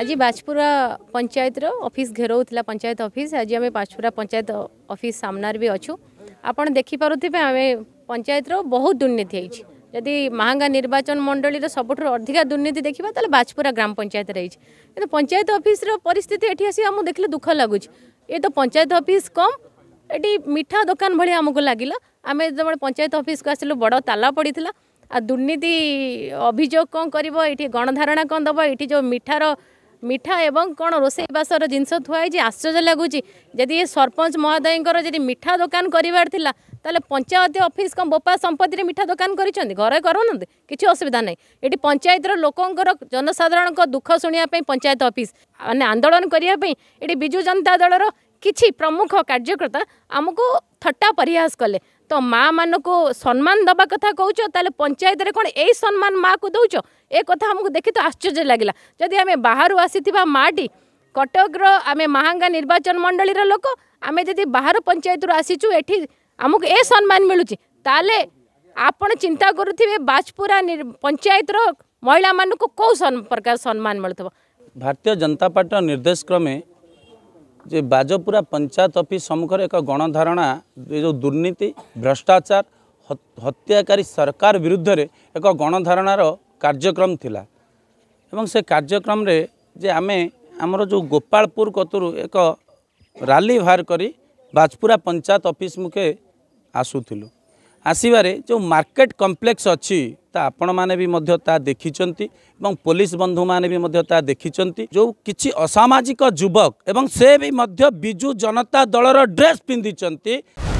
আজি বাজপুরা পঞ্চায়েতর অফিস ঘেরাউলা পঞ্চায়েত অফিস আজি আমি বাজপুরা পঞ্চায়েত অফিস সামনার বি অছু দেখি দেখিপারে আমি পঞ্চায়েতর বহু দুর্নীতি হয়েছে যদি মাহাঙ্গা নির্বাচন মণ্ডলীর সবুঠ অধিকা দুর্নীতি দেখা তাহলে বাজপুরা গ্রাম পঞ্চায়েত রয়েছে কিন্তু পঞ্চায়েত অফিসর পরিস্থিতি এটি আসি আমি দেখলে দুঃখ লাগুছে এ তো পঞ্চায়েত অফিস কম এটি মিঠা দোকান ভাই আমি লাগিল আমি যেত পঞ্চায়েত অফিসকে আসলু বড় তালা পড়ি ଦୁର୍ନୀତି ଅଭିଯୋଗ କ'ଣ କରିବ ଏଇଠି ଗଣଧାରଣା କ'ଣ ଦେବ ଏଇଠି ଯେଉଁ ମିଠାର ମିଠା ଏବଂ କ'ଣ ରୋଷେଇବାସର ଜିନିଷ ଥୁଆ ହେଇଛି ଆଶ୍ଚର୍ଯ୍ୟ ଲାଗୁଛି ଯଦି ଏ ସରପଞ୍ଚ ମହୋଦୟଙ୍କର ଯଦି ମିଠା ଦୋକାନ କରିବାର ଥିଲା ତାହେଲେ ପଞ୍ଚାୟତ ଅଫିସ୍ କ'ଣ ବୋପା ସମ୍ପତ୍ତିରେ ମିଠା ଦୋକାନ କରିଛନ୍ତି ଘରେ କରୁନାହାନ୍ତି କିଛି ଅସୁବିଧା ନାହିଁ ଏଠି ପଞ୍ଚାୟତର ଲୋକଙ୍କର ଜନସାଧାରଣଙ୍କ ଦୁଃଖ ଶୁଣିବା ପାଇଁ ପଞ୍ଚାୟତ ଅଫିସ୍ ମାନେ ଆନ୍ଦୋଳନ କରିବା ପାଇଁ ଏଠି ବିଜୁ ଜନତା ଦଳର କିଛି ପ୍ରମୁଖ କାର୍ଯ୍ୟକର୍ତ୍ତା ଆମକୁ ଥଟ୍ଟା ପରିହାସ କଲେ ତ ମାଆମାନଙ୍କୁ ସମ୍ମାନ ଦେବା କଥା କହୁଛ ତାହେଲେ ପଞ୍ଚାୟତରେ କ'ଣ ଏଇ ସମ୍ମାନ ମାଆକୁ ଦେଉଛ ଏ କଥା ଆମକୁ ଦେଖି ତ ଆଶ୍ଚର୍ଯ୍ୟ ଲାଗିଲା ଯଦି ଆମେ ବାହାରୁ ଆସିଥିବା ମାଆଟି କଟକର ଆମେ ମାହାଙ୍ଗା ନିର୍ବାଚନ ମଣ୍ଡଳୀର ଲୋକ ଆମେ ଯଦି ବାହାର ପଞ୍ଚାୟତରୁ ଆସିଛୁ ଏଠି ଆମକୁ ଏ ସମ୍ମାନ ମିଳୁଛି ତାହେଲେ ଆପଣ ଚିନ୍ତା କରୁଥିବେ ବାଜପୁରା ପଞ୍ଚାୟତର ମହିଳାମାନଙ୍କୁ କେଉଁ ପ୍ରକାର ସମ୍ମାନ ମିଳୁଥିବ ଭାରତୀୟ ଜନତା ପାର୍ଟିର ନିର୍ଦ୍ଦେଶ କ୍ରମେ ଯେ ବାଜପୁରା ପଞ୍ଚାୟତ ଅଫିସ୍ ସମ୍ମୁଖରେ ଏକ ଗଣଧାରଣା ଯେଉଁ ଦୁର୍ନୀତି ଭ୍ରଷ୍ଟାଚାର ହତ୍ୟାକାରୀ ସରକାର ବିରୁଦ୍ଧରେ ଏକ ଗଣଧାରଣାର କାର୍ଯ୍ୟକ୍ରମ ଥିଲା ଏବଂ ସେ କାର୍ଯ୍ୟକ୍ରମରେ ଯେ ଆମେ ଆମର ଯେଉଁ ଗୋପାଳପୁର କତୁରୁ ଏକ ରାଲି ବାହାର କରି ବାଜପୁରା ପଞ୍ଚାୟତ ଅଫିସ୍ ମୁଖେ ଆସୁଥିଲୁ ଆସିବାରେ ଯେଉଁ ମାର୍କେଟ କମ୍ପ୍ଲେକ୍ସ ଅଛି ତା ଆପଣମାନେ ବି ମଧ୍ୟ ତାହା ଦେଖିଛନ୍ତି ଏବଂ ପୋଲିସ ବନ୍ଧୁମାନେ ବି ମଧ୍ୟ ତାହା ଦେଖିଛନ୍ତି ଯେଉଁ କିଛି ଅସାମାଜିକ ଯୁବକ ଏବଂ ସେ ବି ମଧ୍ୟ ବିଜୁ ଜନତା ଦଳର ଡ୍ରେସ୍ ପିନ୍ଧିଛନ୍ତି